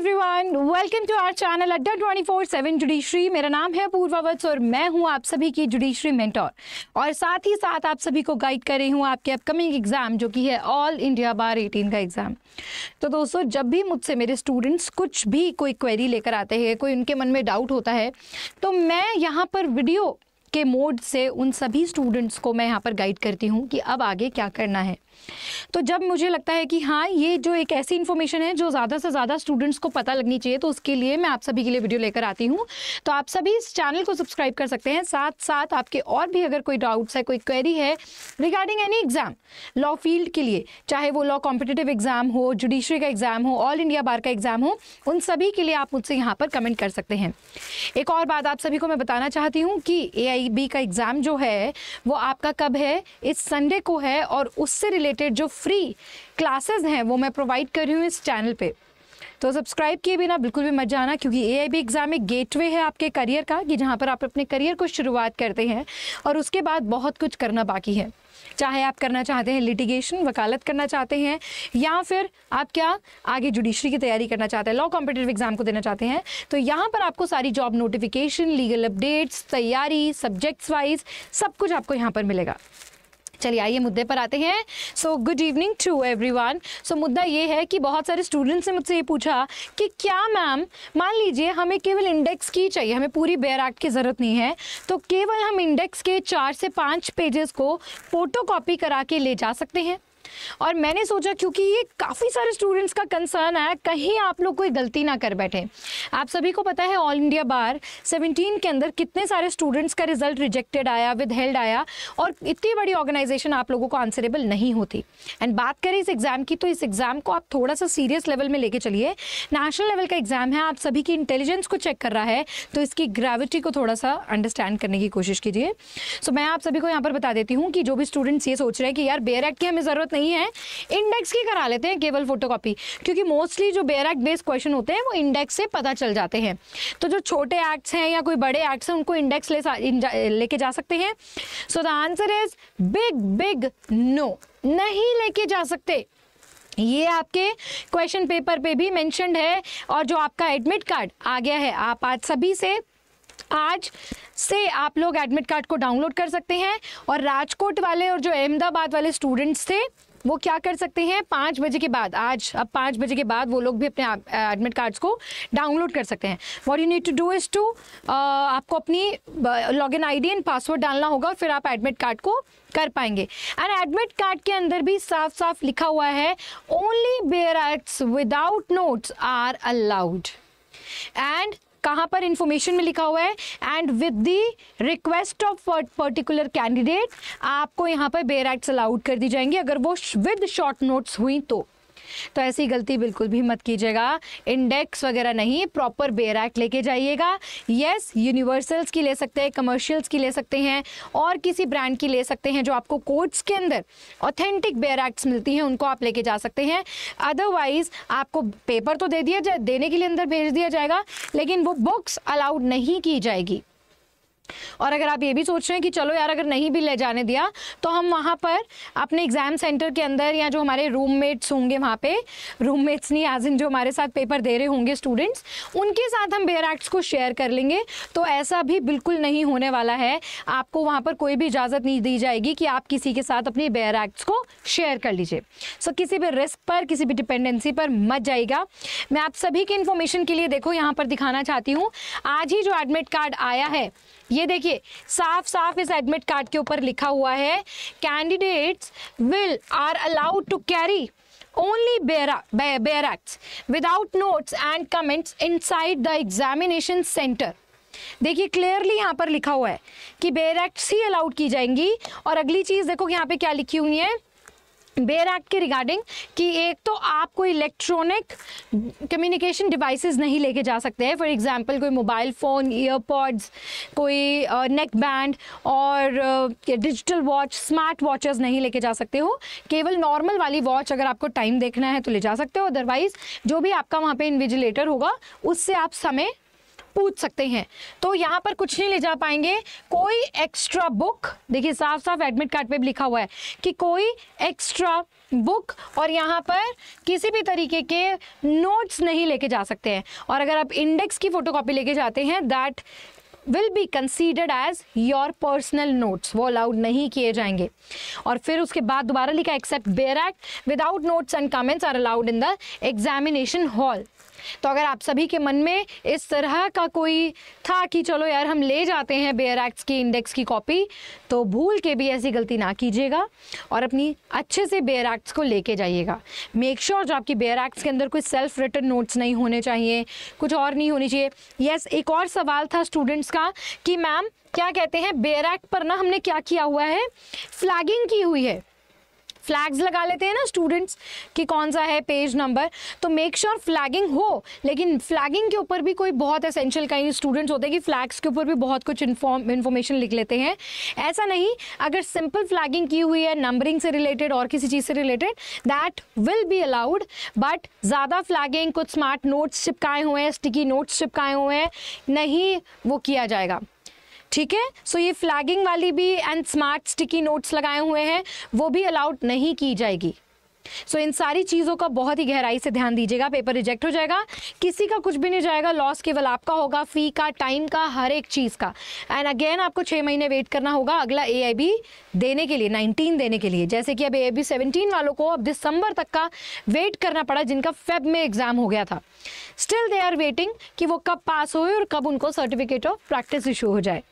Everyone welcome to our channel Adda 24/7 judiciary मेरा नाम है पूर्वावत्स और मैं हूं आप सभी की जुडिशरी मेंटोर और साथ ही साथ आप सभी को गाइड कर रही हूं आपके अपकमिंग एग्ज़ाम जो कि है ऑल इंडिया बार 18 का एग्ज़ाम तो दोस्तों जब भी मुझसे मेरे स्टूडेंट्स कुछ भी कोई क्वेरी लेकर आते हैं कोई उनके मन में डाउट होता है तो मैं यहाँ पर वीडियो के मोड से उन सभी स्टूडेंट्स को मैं यहाँ पर गाइड करती हूँ कि अब आगे क्या करना है तो जब मुझे लगता है कि हाँ ये जो एक ऐसी इन्फॉर्मेशन है जो ज़्यादा से ज़्यादा स्टूडेंट्स को पता लगनी चाहिए तो उसके लिए मैं आप सभी के लिए वीडियो लेकर आती हूँ तो आप सभी इस चैनल को सब्सक्राइब कर सकते हैं साथ साथ आपके और भी अगर कोई डाउट्स है कोई क्वेरी है regarding any exam law field के लिए चाहे वो लॉ कॉम्पिटेटिव एग्ज़ाम हो जुडिशरी का एग्ज़ाम हो ऑल इंडिया बार का एग्ज़ाम हो उन सभी के लिए आप मुझसे यहाँ पर कमेंट कर सकते हैं एक और बात आप सभी को मैं बताना चाहती हूँ कि ए का एग्ज़ाम जो है वो आपका कब है इस संडे को है और उससे रिलेटेड जो फ्री क्लासेज हैं वो मैं प्रोवाइड कर रही हूँ इस चैनल पर तो सब्सक्राइब किए बिना बिल्कुल भी मत जाना क्योंकि ए आई बी एग्ज़ाम एक गेटवे है आपके करियर का कि जहाँ पर आप अपने करियर को शुरुआत करते हैं और उसके बाद बहुत कुछ करना बाकी है चाहे आप करना चाहते हैं लिटिगेशन वकालत करना चाहते हैं या फिर आप क्या आगे जुडिशरी की तैयारी करना चाहते हैं लॉ कॉम्पिटेटिव एग्जाम को देना चाहते हैं तो यहाँ पर आपको सारी जॉब नोटिफिकेशन लीगल अपडेट्स तैयारी सब्जेक्ट्स वाइज सब कुछ आपको यहाँ पर मिलेगा चलिए आइए मुद्दे पर आते हैं so good evening to everyone so मुद्दा ये है कि बहुत सारे स्टूडेंट्स ने मुझसे ये पूछा कि क्या मैम मान लीजिए हमें केवल इंडेक्स की चाहिए हमें पूरी बेयर एक्ट की ज़रूरत नहीं है तो केवल हम इंडेक्स के चार से पाँच पेजेस को फोटो कॉपी करा के ले जा सकते हैं और मैंने सोचा क्योंकि ये काफ़ी सारे स्टूडेंट्स का कंसर्न आया कहीं आप लोग कोई गलती ना कर बैठे आप सभी को पता है ऑल इंडिया बार 17 के अंदर कितने सारे स्टूडेंट्स का रिजल्ट रिजेक्टेड आया विद हेल्ड आया और इतनी बड़ी ऑर्गेनाइजेशन आप लोगों को आंसरेबल नहीं होती एंड बात करें इस एग्ज़ाम की तो इस एग्ज़ाम को आप थोड़ा सा सीरियस लेवल में लेके चलिए नेशनल लेवल का एग्ज़ाम है आप सभी की इंटेलिजेंस को चेक कर रहा है तो इसकी ग्रेविटी को थोड़ा सा अंडरस्टैंड करने की कोशिश कीजिए सो so, मैं आप सभी को यहाँ पर बता देती हूँ कि जो भी स्टूडेंट्स ये सोच रहे हैं कि यार बेयर एक्ट की हमें ज़रूरत नहीं नहीं है इंडेक्स की करा लेते हैं केवल फोटोकॉपी क्योंकि मोस्टली जो बेयर एक्ट बेस्ड क्वेश्चन होते हैं वो इंडेक्स से पता चल जाते हैं तो जो छोटे एक्ट्स हैं या कोई बड़े एक्ट्स हैं उनको इंडेक्स ले लेके जा सकते हैं so the answer is big big no नहीं लेके जा सकते ये आपके क्वेश्चन पेपर पे भी मेंशनड है और जो आपका एडमिट कार्ड आ गया है आप आज सभी से आज से आप लोग एडमिट कार्ड को डाउनलोड कर सकते हैं और राजकोट वाले और जो अहमदाबाद वाले स्टूडेंट्स थे वो क्या कर सकते हैं पाँच बजे के बाद आज अब पाँच बजे के बाद वो लोग भी अपने एडमिट कार्ड्स को डाउनलोड कर सकते हैं what you need to do is to आपको अपनी log in I and password डालना होगा और फिर आप एडमिट कार्ड को कर पाएंगे एंड एडमिट कार्ड के अंदर भी साफ साफ लिखा हुआ है only bare acts without notes are allowed and कहाँ पर इंफॉर्मेशन में लिखा हुआ है and with the request of particular candidate आपको यहाँ पर बेयर एक्ट्स अलाउड कर दी जाएंगी अगर वो विद शॉर्ट नोट्स हुई तो तो ऐसी गलती बिल्कुल भी मत कीजिएगा इंडेक्स वगैरह नहीं प्रॉपर बेयर एक्ट लेके जाइएगा येस यूनिवर्सल्स की ले सकते हैं कमर्शियल्स की ले सकते हैं और किसी ब्रांड की ले सकते हैं जो आपको कोर्ट्स के अंदर ऑथेंटिक बेयर एक्ट्स मिलती हैं उनको आप लेके जा सकते हैं अदरवाइज आपको पेपर तो दे दिया जाए देने के लिए अंदर भेज दिया जाएगा लेकिन वो बुक्स अलाउड नहीं की जाएगी और अगर आप ये भी सोच रहे हैं कि चलो यार अगर नहीं भी ले जाने दिया तो हम वहाँ पर अपने एग्ज़ाम सेंटर के अंदर या जो हमारे रूममेट्स होंगे वहाँ पे रूममेट्स नहीं एज इन जो हमारे साथ पेपर दे रहे होंगे स्टूडेंट्स उनके साथ हम बेयर एक्ट्स को शेयर कर लेंगे तो ऐसा भी बिल्कुल नहीं होने वाला है आपको वहाँ पर कोई भी इजाज़त नहीं दी जाएगी कि आप किसी के साथ अपने बेयर एक्ट्स को शेयर कर लीजिए सो so, किसी भी रिस्क पर किसी भी डिपेंडेंसी पर मत जाएगा मैं आप सभी की इन्फॉर्मेशन के लिए देखो यहाँ पर दिखाना चाहती हूँ आज ही जो एडमिट कार्ड आया है ये देखिए साफ साफ इस एडमिट कार्ड के ऊपर लिखा हुआ है candidates will are allowed to carry bare bare without notes and comments inside the examination centre देखिए क्लियरली यहाँ पर लिखा हुआ है कि बेर एक्ट्स ही अलाउड की जाएंगी और अगली चीज़ देखो कि यहाँ पे क्या लिखी हुई है बेयर एक्ट के रिगार्डिंग कि एक तो आप कोई इलेक्ट्रॉनिक कम्युनिकेशन डिवाइसेस नहीं लेके जा सकते हैं फॉर एग्जांपल कोई मोबाइल फ़ोन ईयरपॉड्स कोई नेक बैंड और डिजिटल वॉच स्मार्ट वॉचेस नहीं लेके जा सकते हो केवल नॉर्मल वाली वॉच अगर आपको टाइम देखना है तो ले जा सकते हो अदरवाइज़ जो भी आपका वहाँ पर इन्विजिलेटर होगा उससे आप समय पूछ सकते हैं तो यहाँ पर कुछ नहीं ले जा पाएंगे कोई एक्स्ट्रा बुक देखिए साफ साफ एडमिट कार्ड पे भी लिखा हुआ है कि कोई एक्स्ट्रा बुक और यहाँ पर किसी भी तरीके के नोट्स नहीं लेके जा सकते हैं और अगर आप इंडेक्स की फ़ोटोकॉपी लेके जाते हैं that will be considered as your personal notes वो अलाउड नहीं किए जाएंगे और फिर उसके बाद दोबारा लिखा except bare act without notes and comments are allowed in the examination hall तो अगर आप सभी के मन में इस तरह का कोई था कि चलो यार हम ले जाते हैं बेयर एक्ट्स की इंडेक्स की कॉपी तो भूल के भी ऐसी गलती ना कीजिएगा और अपनी अच्छे से बेयर एक्ट्स को लेके जाइएगा मेक श्योर sure जो आपकी बेयर एक्ट्स के अंदर कोई सेल्फ रिटर्न नोट्स नहीं होने चाहिए कुछ और नहीं होनी चाहिए यस yes, एक और सवाल था स्टूडेंट्स का कि मैम क्या कहते हैं बेयर एक्ट पर ना हमने क्या किया हुआ है फ्लैगिंग की हुई है फ्लैग्स लगा लेते हैं ना स्टूडेंट्स कि कौन सा है पेज नंबर तो मेक श्योर फ्लैगिंग हो लेकिन फ्लैगिंग के ऊपर भी कोई बहुत एसेंशियल कहीं स्टूडेंट्स होते हैं कि फ्लैग्स के ऊपर भी बहुत कुछ इन्फॉर्म इन्फॉर्मेशन लिख लेते हैं ऐसा नहीं अगर सिंपल फ्लैगिंग की हुई है नंबरिंग से रिलेटेड और किसी चीज़ से related that will be allowed but ज़्यादा फ्लैगिंग कुछ स्मार्ट नोट्स चिपकाए हुए हैं स्टिकी नोट्स चिपकाए हुए हैं नहीं वो किया जाएगा ठीक है सो ये फ्लैगिंग वाली भी एंड स्मार्ट स्टिकी नोट्स लगाए हुए हैं वो भी अलाउड नहीं की जाएगी सो so, इन सारी चीज़ों का बहुत ही गहराई से ध्यान दीजिएगा पेपर रिजेक्ट हो जाएगा किसी का कुछ भी नहीं जाएगा लॉस केवल आपका होगा फी का टाइम का हर एक चीज़ का एंड अगेन आपको छः महीने वेट करना होगा अगला ए देने के लिए नाइनटीन देने के लिए जैसे कि अब ए आई वालों को अब दिसंबर तक का वेट करना पड़ा जिनका फेब में एग्ज़ाम हो गया था स्टिल दे आर वेटिंग कि वो कब पास हुए और कब उनको सर्टिफिकेट ऑफ प्रैक्टिस इशू हो जाए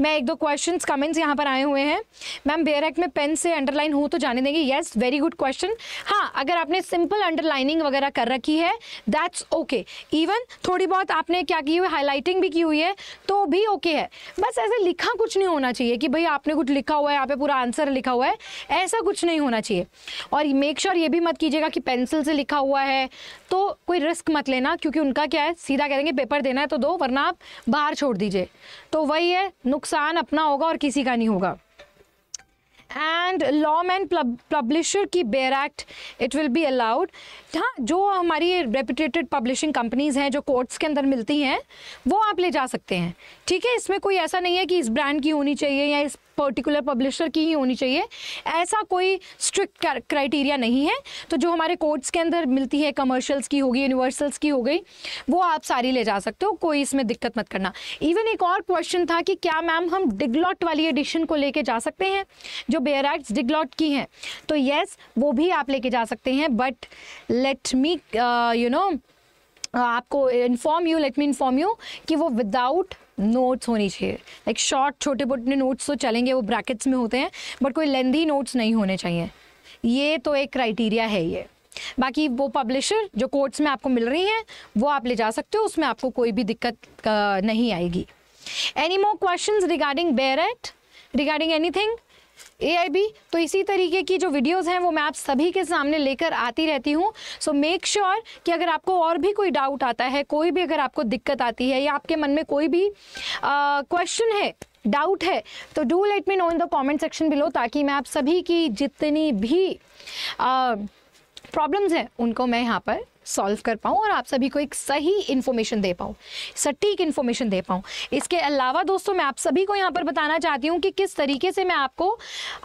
मैं एक दो क्वेश्चन कमेंट्स यहाँ पर आए हुए हैं मैम बेयर एक्ट में पेन से अंडरलाइन हो तो जाने देंगे येस वेरी गुड क्वेश्चन हाँ अगर आपने सिंपल अंडरलाइनिंग वगैरह कर रखी है दैट्स ओके इवन थोड़ी बहुत आपने क्या की हुई हाईलाइटिंग भी की हुई है तो भी ओके okay है बस ऐसे लिखा कुछ नहीं होना चाहिए कि भाई आपने कुछ लिखा हुआ है आप पूरा आंसर लिखा हुआ है ऐसा कुछ नहीं होना चाहिए और मेक श्योर sure ये भी मत कीजिएगा कि पेंसिल से लिखा हुआ है तो कोई रिस्क मत लेना क्योंकि उनका क्या है सीधा कह देंगे पेपर देना है तो दो वरना आप बाहर छोड़ दीजिए तो वही है नुकसान अपना होगा और किसी का नहीं होगा एंड लॉमैन पब्लिशर की bare act it will be allowed हाँ जो हमारी रेपूटेटेड पब्लिशिंग कंपनीज हैं जो कोर्ट्स के अंदर मिलती हैं वो आप ले जा सकते हैं ठीक है इसमें कोई ऐसा नहीं है कि इस ब्रांड की होनी चाहिए या इस पर्टिकुलर पब्लिशर की ही होनी चाहिए ऐसा कोई स्ट्रिक्ट क्राइटेरिया नहीं है तो जो हमारे कोर्ट्स के अंदर मिलती है कमर्शियल्स की होगी यूनिवर्सल्स की हो गई वो आप सारी ले जा सकते हो कोई इसमें दिक्कत मत करना इवन एक और क्वेश्चन था कि क्या मैम हम डिगलॉट वाली एडिशन को लेके जा सकते हैं जो बेयर एक्ट रिपोर्ट्स डिग्लॉट की हैं तो yes, वो भी आप लेके जा सकते हैं but let me you know आपको inform you let me inform you कि वो विदाउट नोट्स होनी चाहिए लाइक शॉर्ट छोटे मोटे नोट्स तो चलेंगे वो ब्रैकेट्स में होते हैं बट कोई लेंदी नोट्स नहीं होने चाहिए ये तो एक क्राइटेरिया है ये बाकी वो पब्लिशर जो कोर्ट्स में आपको मिल रही हैं वो आप ले जा सकते हो उसमें आपको कोई भी दिक्कत uh, नहीं आएगी any more question regarding bare regarding any thing uh तो इसी तरीके की जो वीडियोज़ हैं वो मैं आप सभी के सामने लेकर आती रहती हूँ सो मेक श्योर कि अगर आपको और भी कोई डाउट आता है कोई भी अगर आपको दिक्कत आती है या आपके मन में कोई भी क्वेश्चन है डाउट है तो do let me know in the comment section below ताकि मैं आप सभी की जितनी भी प्रॉब्लम्स हैं उनको मैं यहाँ पर सॉल्व कर पाऊँ और आप सभी को एक सही इन्फॉर्मेशन दे पाऊँ सटीक इन्फॉर्मेशन दे पाऊँ इसके अलावा दोस्तों मैं आप सभी को यहाँ पर बताना चाहती हूँ कि किस तरीके से मैं आपको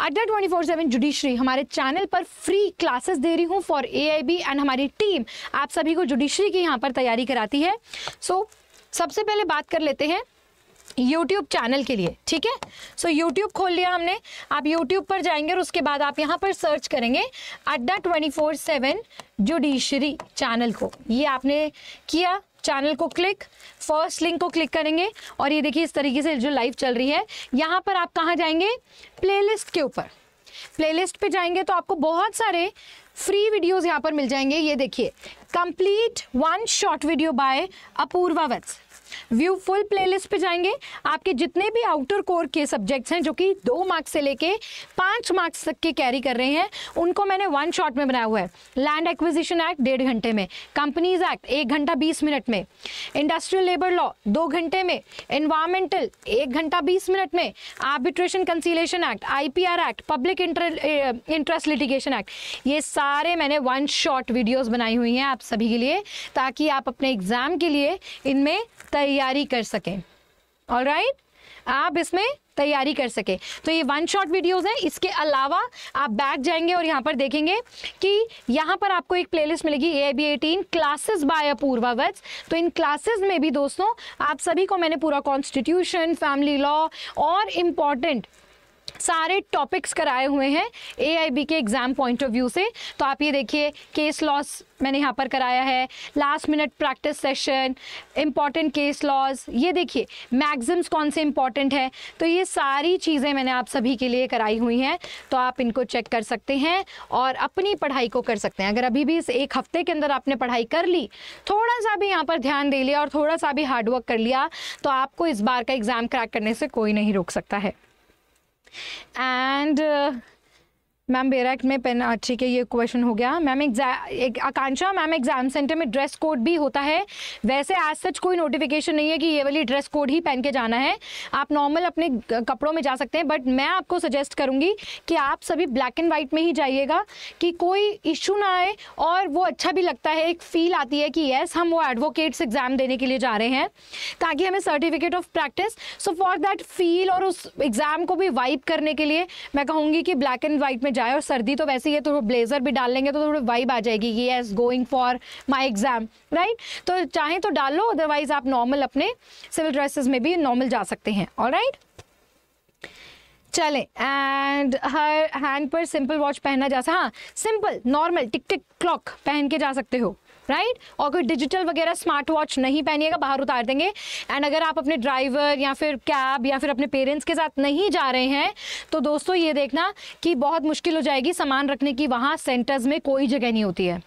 Adda twenty four seven judiciary हमारे चैनल पर फ्री क्लासेस दे रही हूँ फॉर ए एंड हमारी टीम आप सभी को जुडिशरी की यहाँ पर तैयारी कराती है सो so, सबसे पहले बात कर लेते हैं यूट्यूब चैनल के लिए ठीक है सो यूट्यूब खोल लिया हमने आप यूट्यूब पर जाएंगे और उसके बाद आप यहाँ पर सर्च करेंगे Adda twenty four seven judiciary channel को ये आपने किया चैनल को क्लिक फर्स्ट लिंक को क्लिक करेंगे और ये देखिए इस तरीके से जो लाइव चल रही है यहाँ पर आप कहाँ जाएंगे प्लेलिस्ट के ऊपर प्लेलिस्ट पे जाएंगे तो आपको बहुत सारे फ्री वीडियोस यहाँ पर मिल जाएंगे ये देखिए complete one short video by Apoorva Vats view full playlist पे जाएंगे आपके जितने भी आउटर कोर के सब्जेक्ट्स हैं जो कि दो मार्क्स से लेके पाँच मार्क्स तक के कैरी कर रहे हैं उनको मैंने वन शॉट में बनाया हुआ है लैंड एक्विजिशन एक्ट डेढ़ घंटे में कंपनीज एक्ट एक घंटा बीस मिनट में इंडस्ट्रियल लेबर लॉ दो घंटे में इन्वायरमेंटल एक घंटा बीस मिनट में arbitration conciliation act I act public interest litigation act ये सारे मैंने वन शॉट वीडियोज़ बनाई हुई हैं आप सभी के लिए ताकि आप अपने एग्जाम के लिए इनमें तैयारी कर सकें ऑल राइट आप इसमें तैयारी कर सके तो ये वन शॉट वीडियोस हैं इसके अलावा आप बैक जाएंगे और यहाँ पर देखेंगे कि यहाँ पर आपको एक प्लेलिस्ट मिलेगी A B eighteen classes by Apoorva Vats तो इन क्लासेज में भी दोस्तों आप सभी को मैंने पूरा कॉन्स्टिट्यूशन फैमिली लॉ और इम्पॉर्टेंट सारे टॉपिक्स कराए हुए हैं ए के एग्ज़ाम पॉइंट ऑफ व्यू से तो आप ये देखिए केस लॉस मैंने यहाँ पर कराया है last minute practice session important case laws ये देखिए मैगजिम्स कौन से इम्पॉर्टेंट हैं तो ये सारी चीज़ें मैंने आप सभी के लिए कराई हुई हैं तो आप इनको चेक कर सकते हैं और अपनी पढ़ाई को कर सकते हैं अगर अभी भी इस एक हफ्ते के अंदर आपने पढ़ाई कर ली थोड़ा सा भी यहाँ पर ध्यान दे लिया और थोड़ा सा भी हार्डवर्क कर लिया तो आपको इस बार का एग्ज़ाम क्रैक करने से कोई नहीं रोक सकता है and uh, मैम बेरा एक्ट में पेन ठीक है ये क्वेश्चन हो गया ma'am exam Akanksha ma'am exam centre में ड्रेस कोड भी होता है वैसे आज सच कोई नोटिफिकेशन नहीं है कि ये वाली ड्रेस कोड ही पहन के जाना है आप नॉर्मल अपने कपड़ों में जा सकते हैं बट मैं आपको सजेस्ट करूँगी कि आप सभी ब्लैक एंड वाइट में ही जाइएगा कि कोई इशू ना आए और वो अच्छा भी लगता है एक फील आती है कि येस हम वो एडवोकेट्स एग्जाम देने के लिए जा रहे हैं ताकि हमें certificate of practice so for that feel और उस एग्जाम को भी वाइप करने के लिए मैं कहूँगी कि ब्लैक एंड वाइट में जाए और सर्दी तो वैसे ही है तो ब्लेजर भी डाल लेंगे तो थोड़ी वाइब आ जाएगी ये as going for my exam right तो चाहे तो डाल लो अदरवाइज आप नॉर्मल अपने सिविल ड्रेसेस में भी नॉर्मल जा सकते हैं और चले एंड हर हैंड पर सिंपल वॉच पहना जा सकता हाँ simple normal tick tick clock पहन के जा सकते हो राइट right? और कोई डिजिटल वगैरह स्मार्ट वॉच नहीं पहनिएगा बाहर उतार देंगे एंड अगर आप अपने ड्राइवर या फिर कैब या फिर अपने पेरेंट्स के साथ नहीं जा रहे हैं तो दोस्तों ये देखना कि बहुत मुश्किल हो जाएगी सामान रखने की वहाँ सेंटर्स में कोई जगह नहीं होती है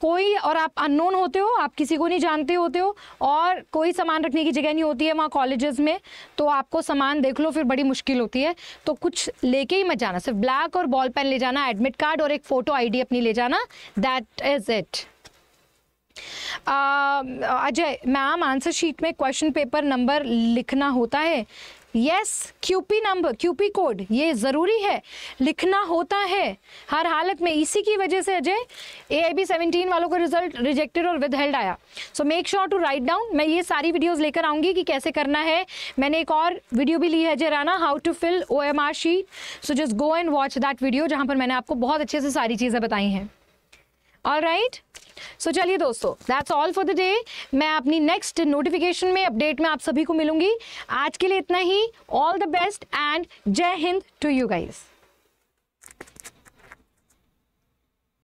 कोई और आप अननोन होते हो आप किसी को नहीं जानते होते हो और कोई सामान रखने की जगह नहीं होती है वहाँ कॉलेजेस में तो आपको सामान देख लो फिर बड़ी मुश्किल होती है तो कुछ लेके ही मत जाना सिर्फ ब्लैक और बॉल पेन ले जाना एडमिट कार्ड और एक फ़ोटो आईडी अपनी ले जाना that is it Ajay ma'am answer sheet में क्वेश्चन पेपर नंबर लिखना होता है yes QP number QP code ये ज़रूरी है लिखना होता है हर हालत में इसी की वजह से Ajay A I B seventeen वालों का रिजल्ट रिजेक्टेड और विद हेल्ड आया so make sure to write down मैं ये सारी वीडियोस लेकर आऊँगी कि कैसे करना है मैंने एक और वीडियो भी ली है Ajay Rana how to fill O M R sheet so just go and watch that video जहाँ पर मैंने आपको बहुत अच्छे से सारी चीज़ें बताई हैं ऑल राइट सो चलिए दोस्तों that's all for the day मैं अपनी नेक्स्ट नोटिफिकेशन में अपडेट में आप सभी को मिलूंगी आज के लिए इतना ही all the best and Jai Hind to you guys